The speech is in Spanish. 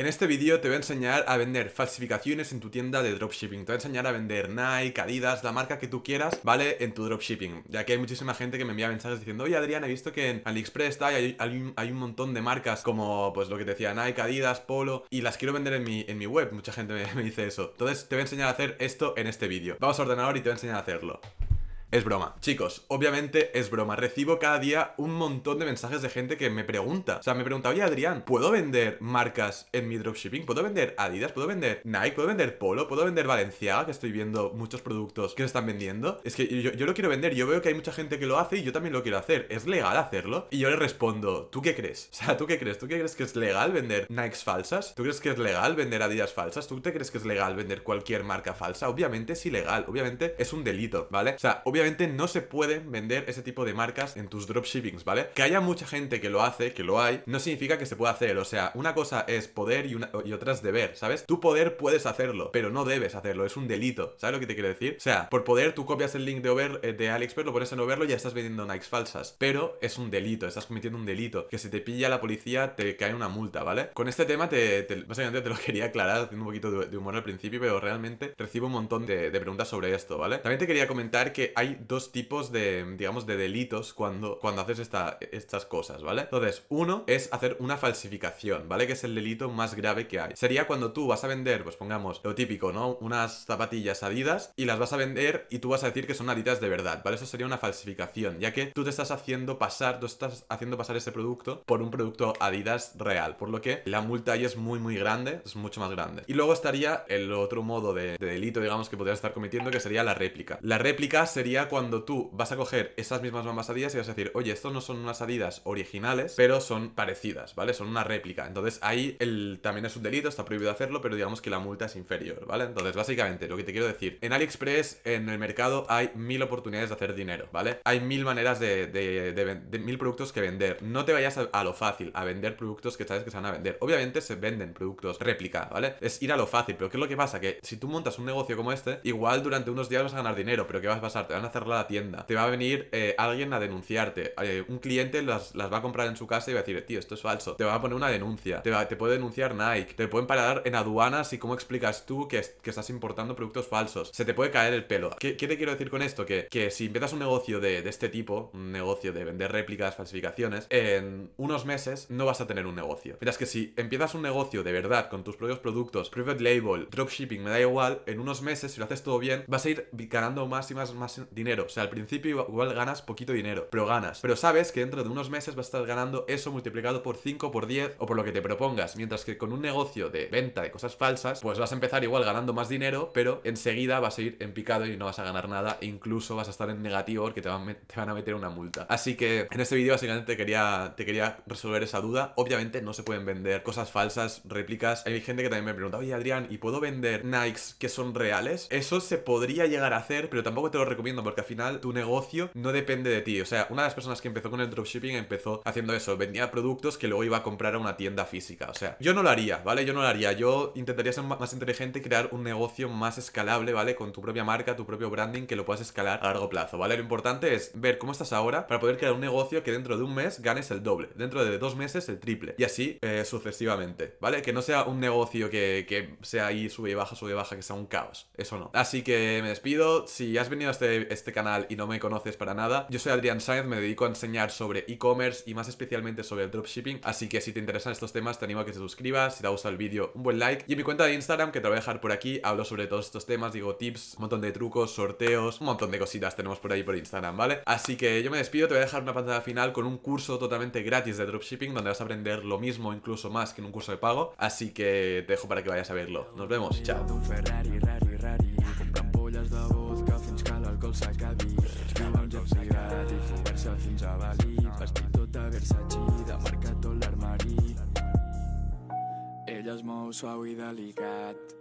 En este vídeo te voy a enseñar a vender falsificaciones en tu tienda de dropshipping. Te voy a enseñar a vender Nike, Adidas, la marca que tú quieras, ¿vale? En tu dropshipping. Ya que hay muchísima gente que me envía mensajes diciendo, oye Adrián, he visto que en AliExpress hay, un, montón de marcas como, pues lo que te decía, Nike, Adidas, Polo, y las quiero vender en mi, en mi web. Mucha gente me, dice eso. Entonces te voy a enseñar a hacer esto en este vídeo. Vamos a ordenador y te voy a enseñar a hacerlo. Es broma. Chicos, obviamente es broma. Recibo cada día un montón de mensajes de gente que me pregunta. O sea, me pregunta, oye Adrián, ¿puedo vender marcas en mi dropshipping? ¿Puedo vender Adidas? ¿Puedo vender Nike? ¿Puedo vender Polo? ¿Puedo vender Valenciaga? Que estoy viendo muchos productos que se están vendiendo. Es que yo, lo quiero vender. Yo veo que hay mucha gente que lo hace y yo también lo quiero hacer. ¿Es legal hacerlo? Y yo le respondo, ¿tú qué crees? O sea, ¿tú qué crees? ¿Tú qué crees que es legal vender Nikes falsas? ¿Tú crees que es legal vender Adidas falsas? ¿Tú te crees que es legal vender cualquier marca falsa? Obviamente es ilegal. Obviamente es un delito, ¿vale? O sea, obviamente no se pueden vender ese tipo de marcas en tus dropshippings, ¿vale? Que haya mucha gente que lo hace, que lo hay, no significa que se pueda hacer. O sea, una cosa es poder y, otra es deber, ¿sabes? Tú poder puedes hacerlo, pero no debes hacerlo, es un delito, ¿sabes lo que te quiero decir? O sea, por poder tú copias el link de, Over, eh, de AliExpress, lo pones en Overlo y ya estás vendiendo Nikes falsas, pero es un delito, estás cometiendo un delito, que si te pilla la policía te cae una multa, ¿vale? Con este tema te, te básicamente te lo quería aclarar, haciendo un poquito de, humor al principio, pero realmente recibo un montón de preguntas sobre esto, ¿vale? También te quería comentar que hay dos tipos de, digamos, de delitos cuando, cuando haces esta, estas cosas, ¿vale? Entonces, uno es hacer una falsificación, ¿vale? Que es el delito más grave que hay. Sería cuando tú vas a vender, pues pongamos, lo típico, ¿no? Unas zapatillas adidas y las vas a vender y tú vas a decir que son adidas de verdad, ¿vale? Eso sería una falsificación, ya que tú te estás haciendo pasar, tú estás haciendo pasar ese producto por un producto adidas real, por lo que la multa ahí es muy, muy grande, es mucho más grande. Y luego estaría el otro modo de, de delito, digamos, que podrías estar cometiendo, que sería la réplica. La réplica sería cuando tú vas a coger esas mismas mamás adidas y vas a decir, oye, estos no son unas adidas originales, pero son parecidas, ¿vale? Son una réplica. Entonces ahí el, también es un delito, está prohibido hacerlo, pero digamos que la multa es inferior, ¿vale? Entonces básicamente lo que te quiero decir, en AliExpress, en el mercado, hay mil oportunidades de hacer dinero, ¿vale? Hay mil maneras de, de, mil productos que vender. No te vayas a, lo fácil, a vender productos que sabes que se van a vender. Obviamente se venden productos réplica, ¿vale? Es ir a lo fácil, pero ¿qué es lo que pasa? Que si tú montas un negocio como este, igual durante unos días vas a ganar dinero, pero ¿qué vas a pasar? Te van a cerrar la tienda, te va a venir eh, alguien a denunciarte, eh, un cliente las, va a comprar en su casa y va a decir, tío, esto es falso, te va a poner una denuncia, te, va, te puede denunciar Nike, te pueden parar en aduanas y cómo explicas tú que, estás importando productos falsos, se te puede caer el pelo. ¿Qué, qué te quiero decir con esto? Que, si empiezas un negocio de, este tipo, un negocio de vender réplicas, falsificaciones, en unos meses no vas a tener un negocio. Mientras que si empiezas un negocio de verdad con tus propios productos, private label, dropshipping, me da igual, en unos meses, si lo haces todo bien, vas a ir ganando más y más, más, dinero. O sea, al principio igual, ganas poquito dinero, pero ganas. Pero sabes que dentro de unos meses vas a estar ganando eso multiplicado por 5, por 10 o por lo que te propongas. Mientras que con un negocio de venta de cosas falsas, pues vas a empezar igual ganando más dinero, pero enseguida vas a ir en picado y no vas a ganar nada. E incluso vas a estar en negativo porque te van, a meter una multa. Así que en este vídeo básicamente te quería, te quería resolver esa duda. Obviamente no se pueden vender cosas falsas, réplicas. Hay gente que también me pregunta, oye Adrián, ¿y puedo vender Nikes que son reales? Eso se podría llegar a hacer, pero tampoco te lo recomiendo porque al final tu negocio no depende de ti. O sea, una de las personas que empezó con el dropshipping empezó haciendo eso, vendía productos que luego iba a comprar a una tienda física. O sea, yo no lo haría, ¿vale? Yo no lo haría. Yo intentaría ser más inteligente y crear un negocio más escalable, ¿vale? Con tu propia marca, tu propio branding, que lo puedas escalar a largo plazo, ¿vale? Lo importante es ver cómo estás ahora para poder crear un negocio que dentro de un mes ganes el doble, dentro de dos meses el triple, y así eh, sucesivamente, ¿vale? Que no sea un negocio que, que sea ahí sube y baja, sube y baja, que sea un caos. Eso no. Así que me despido. Si has venido a este este canal y no me conoces para nada, yo soy Adrián Sainz, me dedico a enseñar sobre e-commerce y más especialmente sobre el dropshipping, así que si te interesan estos temas te animo a que te suscribas, si te ha gustado el vídeo un buen like y en mi cuenta de Instagram que te voy a dejar por aquí, hablo sobre todos estos temas, digo tips, un montón de trucos, sorteos, un montón de cositas tenemos por ahí por Instagram, ¿vale? Así que yo me despido, te voy a dejar una pantalla final con un curso totalmente gratis de dropshipping donde vas a aprender lo mismo, incluso más que en un curso de pago, así que te dejo para que vayas a verlo. Nos vemos, chao. dolça que vi Viu amb jocs de grat i fugar se fins a Bali Vestit tota Versace, de marca tot l'armari Ella es mou suau i delicat